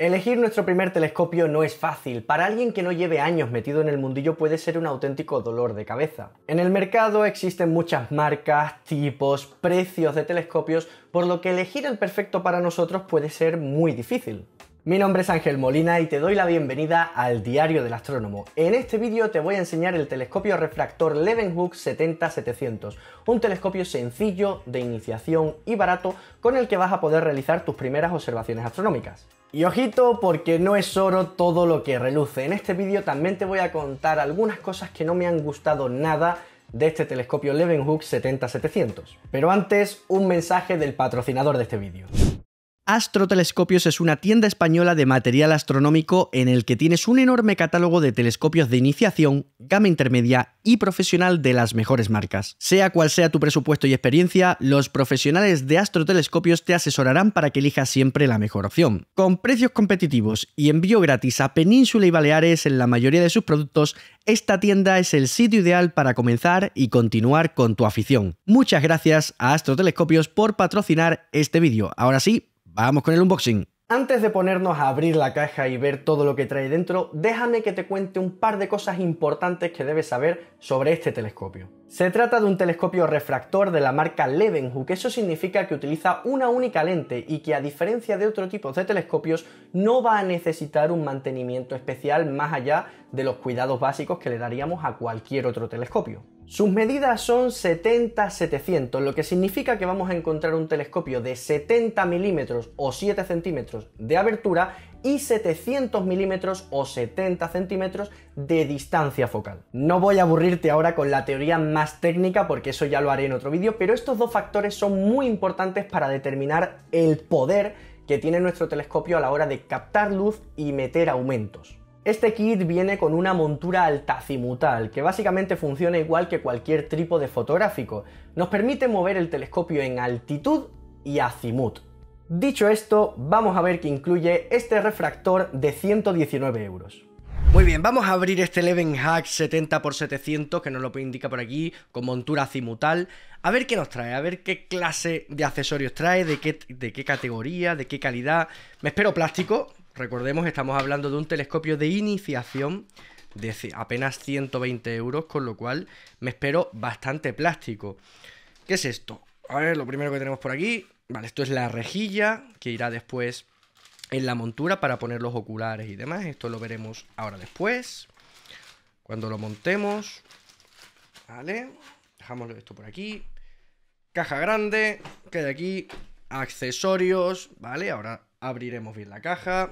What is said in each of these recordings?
Elegir nuestro primer telescopio no es fácil. Para alguien que no lleve años metido en el mundillo puede ser un auténtico dolor de cabeza. En el mercado existen muchas marcas, tipos, precios de telescopios, por lo que elegir el perfecto para nosotros puede ser muy difícil. Mi nombre es Ángel Molina y te doy la bienvenida al Diario del Astrónomo. En este vídeo te voy a enseñar el telescopio refractor Levenhuk 70700, un telescopio sencillo, de iniciación y barato con el que vas a poder realizar tus primeras observaciones astronómicas. Y ojito porque no es oro todo lo que reluce. En este vídeo también te voy a contar algunas cosas que no me han gustado nada de este telescopio Levenhuk 70700. Pero antes, un mensaje del patrocinador de este vídeo. Astrotelescopios es una tienda española de material astronómico en el que tienes un enorme catálogo de telescopios de iniciación, gama intermedia y profesional de las mejores marcas. Sea cual sea tu presupuesto y experiencia, los profesionales de Astrotelescopios te asesorarán para que elijas siempre la mejor opción. Con precios competitivos y envío gratis a Península y Baleares en la mayoría de sus productos, esta tienda es el sitio ideal para comenzar y continuar con tu afición. Muchas gracias a Astrotelescopios por patrocinar este vídeo. Ahora sí, vamos con el unboxing. Antes de ponernos a abrir la caja y ver todo lo que trae dentro, déjame que te cuente un par de cosas importantes que debes saber sobre este telescopio. Se trata de un telescopio refractor de la marca que eso significa que utiliza una única lente y que a diferencia de otro tipo de telescopios no va a necesitar un mantenimiento especial más allá de los cuidados básicos que le daríamos a cualquier otro telescopio. Sus medidas son 70-700, lo que significa que vamos a encontrar un telescopio de 70 milímetros o 7 centímetros de abertura y 700 milímetros o 70 centímetros de distancia focal. No voy a aburrirte ahora con la teoría más técnica porque eso ya lo haré en otro vídeo, pero estos dos factores son muy importantes para determinar el poder que tiene nuestro telescopio a la hora de captar luz y meter aumentos. Este kit viene con una montura altazimutal, que básicamente funciona igual que cualquier trípode fotográfico. Nos permite mover el telescopio en altitud y azimut. Dicho esto, vamos a ver qué incluye este refractor de 119 euros. Muy bien, vamos a abrir este Hack 70x700, que nos lo indica por aquí, con montura azimutal. A ver qué nos trae, a ver qué clase de accesorios trae, de qué, de qué categoría, de qué calidad. Me espero plástico, Recordemos, estamos hablando de un telescopio de iniciación de apenas 120 euros, con lo cual me espero bastante plástico. ¿Qué es esto? A ver, lo primero que tenemos por aquí, vale, esto es la rejilla que irá después en la montura para poner los oculares y demás. Esto lo veremos ahora después, cuando lo montemos. Vale, dejamos esto por aquí. Caja grande, que de aquí accesorios, ¿vale? Ahora Abriremos bien la caja.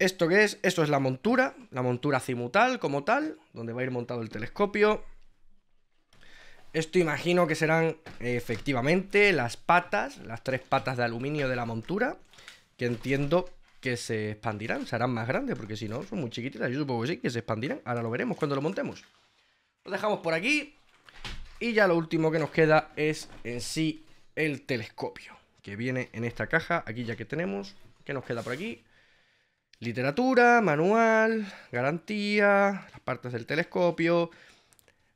¿Esto qué es? Esto es la montura, la montura cimutal como tal, donde va a ir montado el telescopio. Esto imagino que serán efectivamente las patas, las tres patas de aluminio de la montura, que entiendo que se expandirán, serán más grandes, porque si no, son muy chiquititas, yo supongo que sí, que se expandirán. Ahora lo veremos cuando lo montemos. Lo dejamos por aquí y ya lo último que nos queda es en sí el telescopio que viene en esta caja, aquí ya que tenemos, ¿qué nos queda por aquí? Literatura, manual, garantía, las partes del telescopio,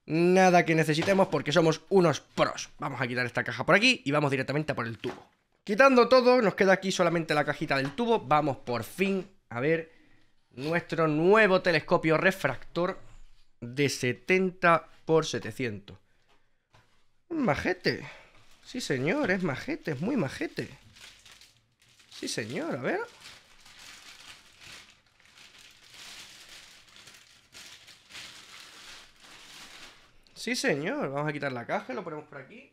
nada que necesitemos porque somos unos pros. Vamos a quitar esta caja por aquí y vamos directamente a por el tubo. Quitando todo, nos queda aquí solamente la cajita del tubo. Vamos por fin a ver nuestro nuevo telescopio refractor de 70 por 700. Majete. Sí, señor, es majete, es muy majete. Sí, señor, a ver. Sí, señor. Vamos a quitar la caja, lo ponemos por aquí.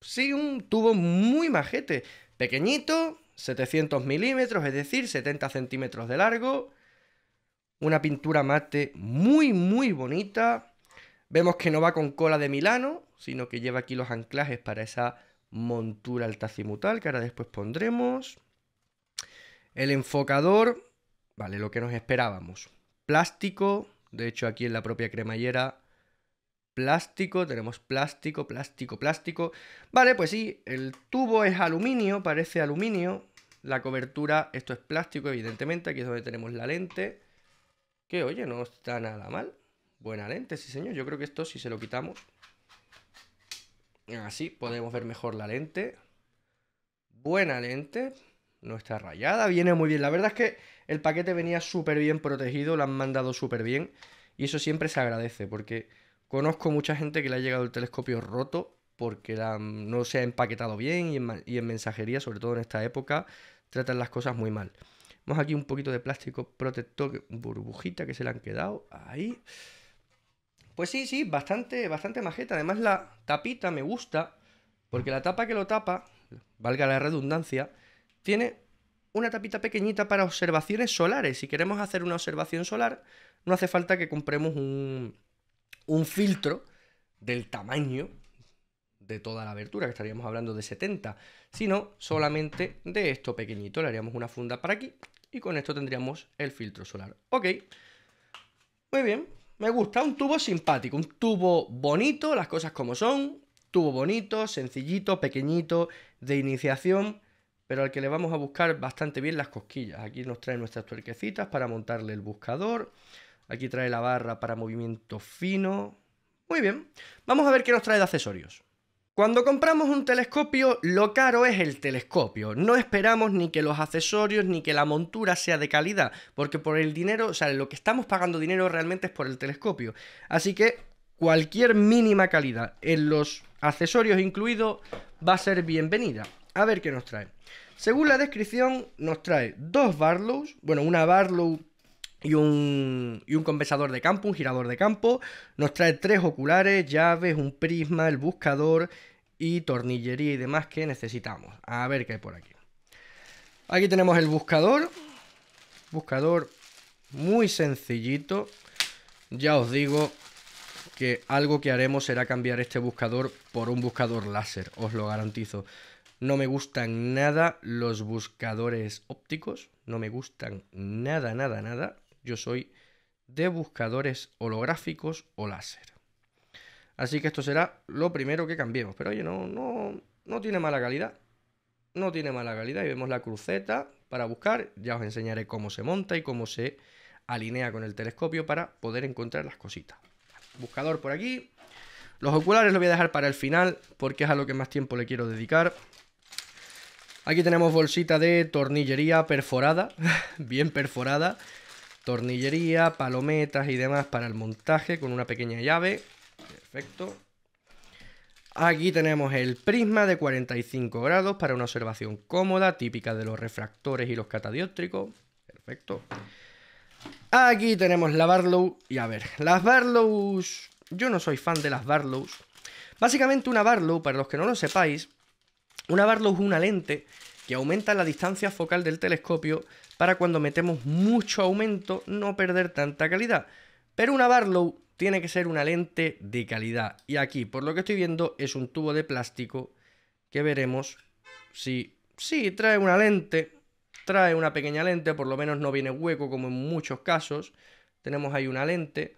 Sí, un tubo muy majete. Pequeñito, 700 milímetros, es decir, 70 centímetros de largo. Una pintura mate muy, muy bonita. Vemos que no va con cola de Milano, sino que lleva aquí los anclajes para esa montura altacimutal que ahora después pondremos. El enfocador, vale, lo que nos esperábamos. Plástico, de hecho aquí en la propia cremallera, plástico, tenemos plástico, plástico, plástico. Vale, pues sí, el tubo es aluminio, parece aluminio. La cobertura, esto es plástico, evidentemente, aquí es donde tenemos la lente. Que oye, no está nada mal. Buena lente, sí señor. Yo creo que esto si se lo quitamos. Así podemos ver mejor la lente. Buena lente. No está rayada, viene muy bien. La verdad es que el paquete venía súper bien protegido, lo han mandado súper bien. Y eso siempre se agradece porque conozco mucha gente que le ha llegado el telescopio roto porque no se ha empaquetado bien y en, mensajería, sobre todo en esta época, tratan las cosas muy mal. Vamos aquí un poquito de plástico protector, burbujita que se le han quedado. Ahí. Pues sí, sí, bastante, bastante majeta. Además la tapita me gusta, porque la tapa que lo tapa, valga la redundancia, tiene una tapita pequeñita para observaciones solares. Si queremos hacer una observación solar, no hace falta que compremos un, un filtro del tamaño de toda la abertura, que estaríamos hablando de 70, sino solamente de esto pequeñito. Le haríamos una funda para aquí y con esto tendríamos el filtro solar. Ok, muy bien, me gusta, un tubo simpático, un tubo bonito, las cosas como son. Tubo bonito, sencillito, pequeñito, de iniciación, pero al que le vamos a buscar bastante bien las cosquillas. Aquí nos trae nuestras tuerquecitas para montarle el buscador. Aquí trae la barra para movimiento fino. Muy bien, vamos a ver qué nos trae de accesorios. Cuando compramos un telescopio, lo caro es el telescopio. No esperamos ni que los accesorios ni que la montura sea de calidad, porque por el dinero, o sea, lo que estamos pagando dinero realmente es por el telescopio. Así que cualquier mínima calidad en los accesorios incluidos va a ser bienvenida. A ver qué nos trae. Según la descripción, nos trae dos Barlows, bueno, una Barlow y un, compensador de campo, un girador de campo. Nos trae tres oculares, llaves, un prisma, el buscador y tornillería y demás que necesitamos. A ver qué hay por aquí. Aquí tenemos el buscador. Buscador muy sencillito. Ya os digo que algo que haremos será cambiar este buscador por un buscador láser, os lo garantizo. No me gustan nada los buscadores ópticos, no me gustan nada, nada, nada yo soy de buscadores holográficos o láser. Así que esto será lo primero que cambiemos. Pero oye, no, no, tiene mala calidad. No tiene mala calidad. Y vemos la cruceta para buscar. Ya os enseñaré cómo se monta y cómo se alinea con el telescopio para poder encontrar las cositas. Buscador por aquí. Los oculares los voy a dejar para el final porque es a lo que más tiempo le quiero dedicar. Aquí tenemos bolsita de tornillería perforada, bien perforada tornillería, palometas y demás para el montaje con una pequeña llave. Perfecto. Aquí tenemos el prisma de 45 grados para una observación cómoda, típica de los refractores y los catadióptricos. Perfecto. Aquí tenemos la Barlow. Y a ver, las Barlows... Yo no soy fan de las Barlows. Básicamente una Barlow, para los que no lo sepáis, una Barlow es una lente que aumenta la distancia focal del telescopio para cuando metemos mucho aumento no perder tanta calidad. Pero una Barlow tiene que ser una lente de calidad. Y aquí, por lo que estoy viendo, es un tubo de plástico que veremos si... Sí, trae una lente, trae una pequeña lente, por lo menos no viene hueco como en muchos casos. Tenemos ahí una lente.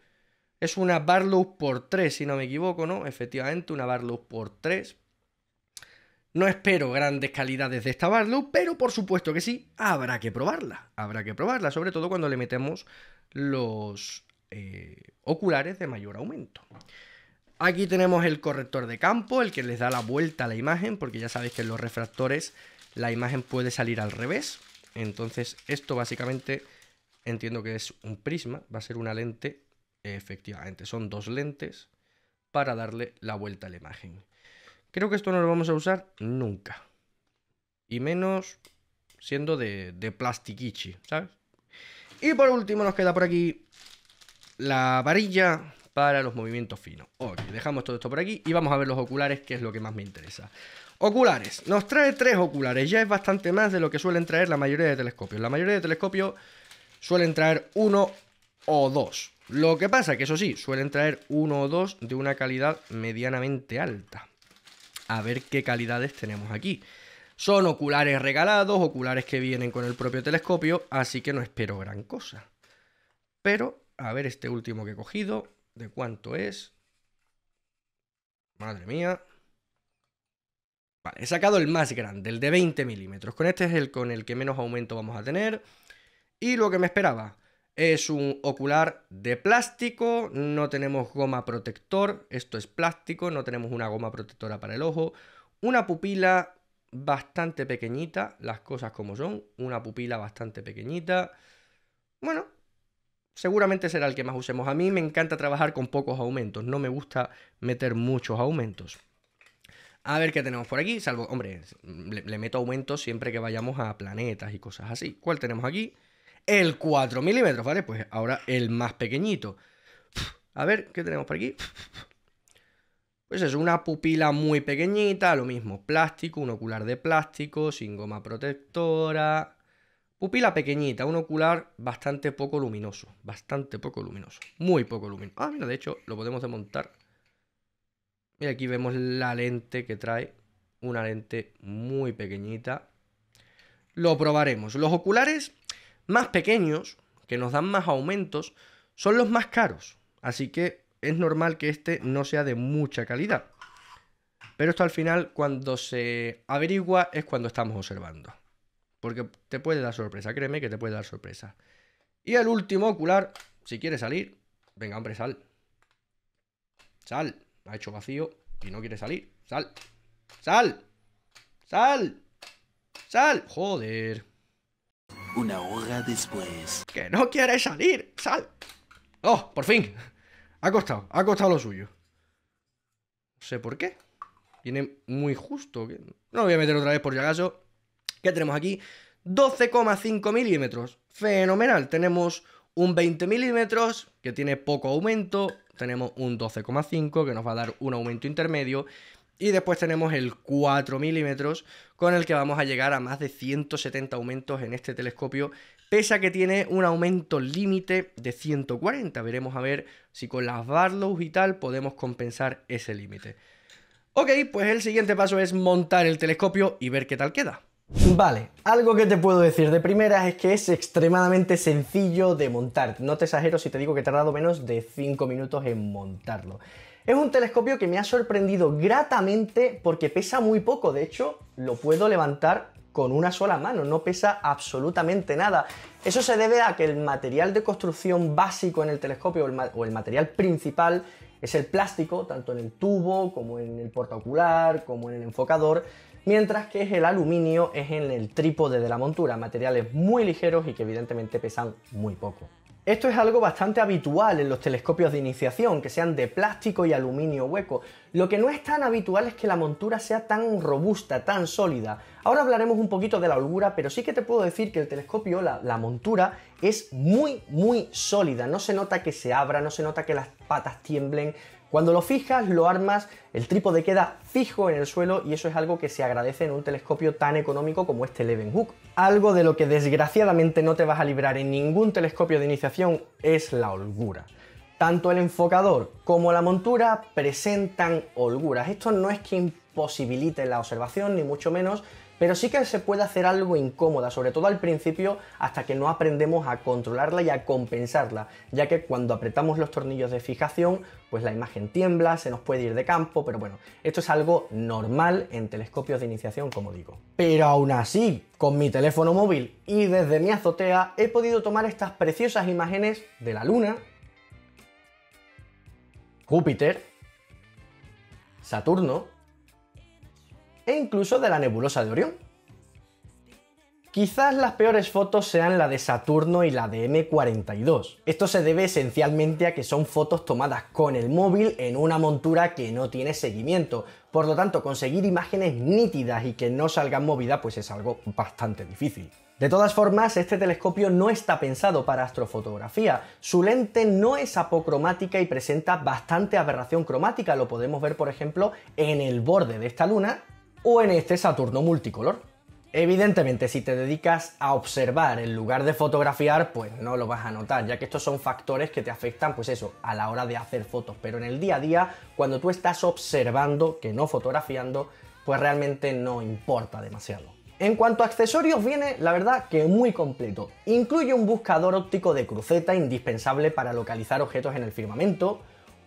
Es una Barlow por 3, si no me equivoco, ¿no? Efectivamente, una Barlow por 3 no espero grandes calidades de esta Barlow, pero por supuesto que sí, habrá que probarla. Habrá que probarla, sobre todo cuando le metemos los eh, oculares de mayor aumento. Aquí tenemos el corrector de campo, el que les da la vuelta a la imagen, porque ya sabéis que en los refractores la imagen puede salir al revés. Entonces esto básicamente entiendo que es un prisma, va a ser una lente, efectivamente, son dos lentes para darle la vuelta a la imagen. Creo que esto no lo vamos a usar nunca. Y menos siendo de, plastiquichi, ¿sabes? Y por último nos queda por aquí la varilla para los movimientos finos. Ok, dejamos todo esto por aquí y vamos a ver los oculares, que es lo que más me interesa. Oculares. Nos trae tres oculares. Ya es bastante más de lo que suelen traer la mayoría de telescopios. La mayoría de telescopios suelen traer uno o dos. Lo que pasa que eso sí, suelen traer uno o dos de una calidad medianamente alta a ver qué calidades tenemos aquí. Son oculares regalados, oculares que vienen con el propio telescopio, así que no espero gran cosa. Pero, a ver este último que he cogido, ¿de cuánto es? Madre mía. Vale, he sacado el más grande, el de 20 milímetros. Con este es el con el que menos aumento vamos a tener. Y lo que me esperaba, es un ocular de plástico, no tenemos goma protector, esto es plástico, no tenemos una goma protectora para el ojo, una pupila bastante pequeñita, las cosas como son, una pupila bastante pequeñita. Bueno, seguramente será el que más usemos. A mí me encanta trabajar con pocos aumentos, no me gusta meter muchos aumentos. A ver qué tenemos por aquí, salvo, hombre, le, meto aumentos siempre que vayamos a planetas y cosas así. ¿Cuál tenemos aquí? El 4 milímetros, ¿vale? Pues ahora el más pequeñito. A ver, ¿qué tenemos por aquí? Pues es una pupila muy pequeñita, lo mismo, plástico, un ocular de plástico, sin goma protectora. Pupila pequeñita, un ocular bastante poco luminoso, bastante poco luminoso, muy poco luminoso. Ah, mira, de hecho, lo podemos desmontar. y aquí vemos la lente que trae, una lente muy pequeñita. Lo probaremos. Los oculares más pequeños, que nos dan más aumentos, son los más caros. Así que es normal que este no sea de mucha calidad. Pero esto al final, cuando se averigua, es cuando estamos observando. Porque te puede dar sorpresa, créeme que te puede dar sorpresa. Y el último ocular, si quiere salir, venga, hombre, sal. Sal. Ha hecho vacío y no quiere salir. Sal. Sal. Sal. Sal. Joder una hora después. ¡Que no quiere salir! ¡Sal! ¡Oh, por fin! Ha costado, ha costado lo suyo. No sé por qué. Tiene muy justo. No lo voy a meter otra vez por si acaso. ¿Qué tenemos aquí? 12,5 milímetros. Fenomenal. Tenemos un 20 milímetros que tiene poco aumento. Tenemos un 12,5 que nos va a dar un aumento intermedio. Y después tenemos el 4 milímetros, con el que vamos a llegar a más de 170 aumentos en este telescopio, pese a que tiene un aumento límite de 140. Veremos a ver si con las Barlows y tal podemos compensar ese límite. Ok, pues el siguiente paso es montar el telescopio y ver qué tal queda. Vale, algo que te puedo decir de primera es que es extremadamente sencillo de montar. No te exagero si te digo que he tardado menos de 5 minutos en montarlo. Es un telescopio que me ha sorprendido gratamente porque pesa muy poco, de hecho lo puedo levantar con una sola mano, no pesa absolutamente nada. Eso se debe a que el material de construcción básico en el telescopio o el, material principal es el plástico, tanto en el tubo como en el portaocular, como en el enfocador, mientras que el aluminio es en el trípode de la montura, materiales muy ligeros y que evidentemente pesan muy poco. Esto es algo bastante habitual en los telescopios de iniciación, que sean de plástico y aluminio hueco. Lo que no es tan habitual es que la montura sea tan robusta, tan sólida. Ahora hablaremos un poquito de la holgura, pero sí que te puedo decir que el telescopio, la, montura, es muy, muy sólida. No se nota que se abra, no se nota que las patas tiemblen, cuando lo fijas, lo armas, el trípode queda fijo en el suelo y eso es algo que se agradece en un telescopio tan económico como este Hook. Algo de lo que desgraciadamente no te vas a librar en ningún telescopio de iniciación es la holgura. Tanto el enfocador como la montura presentan holguras. Esto no es que imposibilite la observación, ni mucho menos, pero sí que se puede hacer algo incómoda, sobre todo al principio, hasta que no aprendemos a controlarla y a compensarla, ya que cuando apretamos los tornillos de fijación, pues la imagen tiembla, se nos puede ir de campo, pero bueno, esto es algo normal en telescopios de iniciación, como digo. Pero aún así, con mi teléfono móvil y desde mi azotea, he podido tomar estas preciosas imágenes de la Luna, Júpiter, Saturno, e incluso de la nebulosa de Orión. Quizás las peores fotos sean la de Saturno y la de M42. Esto se debe esencialmente a que son fotos tomadas con el móvil en una montura que no tiene seguimiento. Por lo tanto, conseguir imágenes nítidas y que no salgan movidas pues es algo bastante difícil. De todas formas, este telescopio no está pensado para astrofotografía. Su lente no es apocromática y presenta bastante aberración cromática. Lo podemos ver, por ejemplo, en el borde de esta luna o en este Saturno multicolor. Evidentemente, si te dedicas a observar en lugar de fotografiar, pues no lo vas a notar, ya que estos son factores que te afectan, pues eso, a la hora de hacer fotos. Pero en el día a día, cuando tú estás observando, que no fotografiando, pues realmente no importa demasiado. En cuanto a accesorios, viene, la verdad, que muy completo. Incluye un buscador óptico de cruceta indispensable para localizar objetos en el firmamento,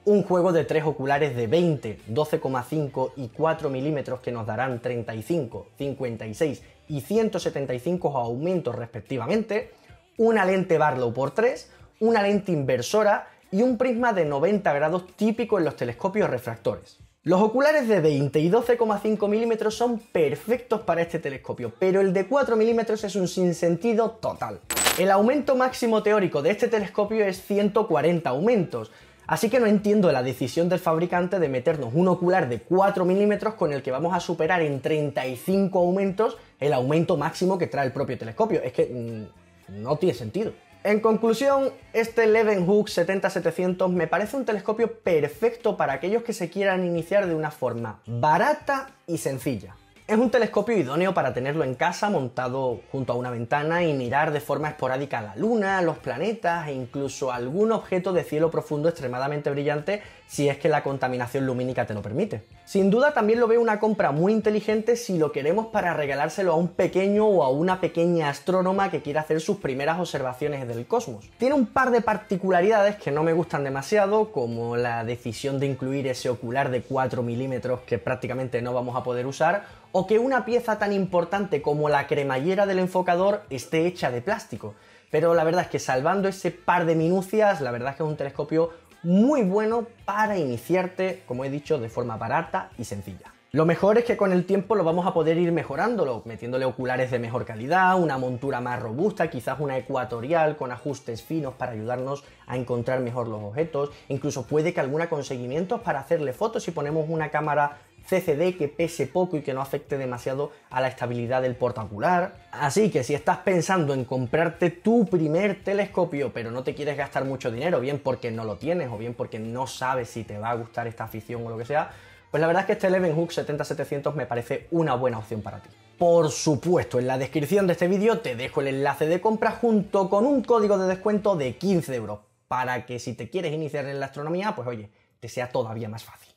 un juego de tres oculares de 20, 12,5 y 4 milímetros que nos darán 35, 56 y 175 aumentos respectivamente, una lente Barlow por 3, una lente inversora y un prisma de 90 grados típico en los telescopios refractores. Los oculares de 20 y 12,5 milímetros son perfectos para este telescopio, pero el de 4 milímetros es un sinsentido total. El aumento máximo teórico de este telescopio es 140 aumentos, Así que no entiendo la decisión del fabricante de meternos un ocular de 4 milímetros con el que vamos a superar en 35 aumentos el aumento máximo que trae el propio telescopio. Es que mm, no tiene sentido. En conclusión, este Leeuwenhoek 70-700 me parece un telescopio perfecto para aquellos que se quieran iniciar de una forma barata y sencilla. Es un telescopio idóneo para tenerlo en casa montado junto a una ventana y mirar de forma esporádica la Luna, los planetas e incluso algún objeto de cielo profundo extremadamente brillante si es que la contaminación lumínica te lo permite. Sin duda también lo veo una compra muy inteligente si lo queremos para regalárselo a un pequeño o a una pequeña astrónoma que quiera hacer sus primeras observaciones del cosmos. Tiene un par de particularidades que no me gustan demasiado, como la decisión de incluir ese ocular de 4 milímetros que prácticamente no vamos a poder usar, o que una pieza tan importante como la cremallera del enfocador esté hecha de plástico. Pero la verdad es que salvando ese par de minucias, la verdad es que es un telescopio muy bueno para iniciarte, como he dicho, de forma barata y sencilla. Lo mejor es que con el tiempo lo vamos a poder ir mejorándolo, metiéndole oculares de mejor calidad, una montura más robusta, quizás una ecuatorial con ajustes finos para ayudarnos a encontrar mejor los objetos, incluso puede que alguna conseguimientos para hacerle fotos si ponemos una cámara CCD que pese poco y que no afecte demasiado a la estabilidad del portacular. Así que si estás pensando en comprarte tu primer telescopio pero no te quieres gastar mucho dinero, bien porque no lo tienes o bien porque no sabes si te va a gustar esta afición o lo que sea, pues la verdad es que este Levenhuk 70700 me parece una buena opción para ti. Por supuesto, en la descripción de este vídeo te dejo el enlace de compra junto con un código de descuento de 15 euros, para que si te quieres iniciar en la astronomía, pues oye, te sea todavía más fácil.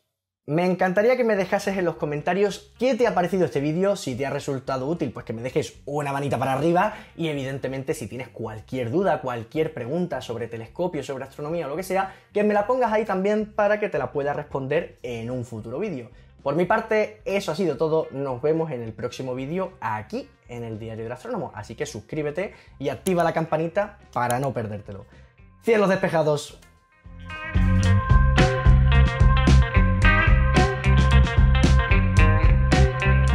Me encantaría que me dejases en los comentarios qué te ha parecido este vídeo, si te ha resultado útil, pues que me dejes una manita para arriba y evidentemente si tienes cualquier duda, cualquier pregunta sobre telescopio, sobre astronomía o lo que sea, que me la pongas ahí también para que te la pueda responder en un futuro vídeo. Por mi parte, eso ha sido todo, nos vemos en el próximo vídeo aquí en el Diario del Astrónomo, así que suscríbete y activa la campanita para no perdértelo. Cielos despejados.